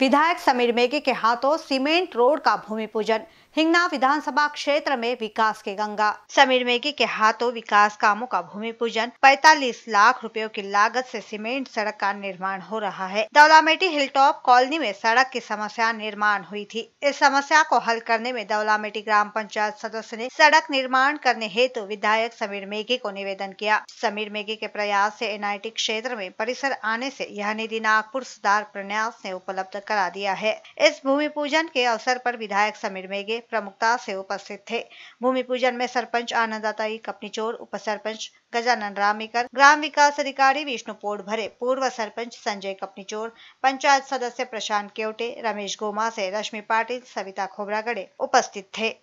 विधायक समीर मेघे के हाथों सीमेंट रोड का भूमि पूजन हिंगना विधानसभा क्षेत्र में विकास के गंगा समीर मेघे के हाथों विकास कामों का भूमि पूजन 45 लाख रुपयों की लागत से सीमेंट सड़क का निर्माण हो रहा है दौलामेटी हिलटॉप कॉलोनी में सड़क की समस्या निर्माण हुई थी इस समस्या को हल करने में दौलामेटी ग्राम पंचायत सदस्य ने सड़क निर्माण करने हेतु तो विधायक समीर मेघे को निवेदन किया समीर मेघे के प्रयास ऐसी एनआईटी क्षेत्र में परिसर आने ऐसी यह निधि नागपुर सुधार प्रन्यास ने उपलब्ध करा दिया है इस भूमि पूजन के अवसर पर विधायक समीर मेघे प्रमुखता से उपस्थित थे भूमि पूजन में सरपंच आनंदाताई तारीख चोर उप सरपंच गजानन रामिकर ग्राम विकास अधिकारी विष्णु पोड़ भरे पूर्व सरपंच संजय कपनीचोर पंचायत सदस्य प्रशांत केवटे रमेश गोमा से रश्मि पाटिल सविता खोबरागड़े उपस्थित थे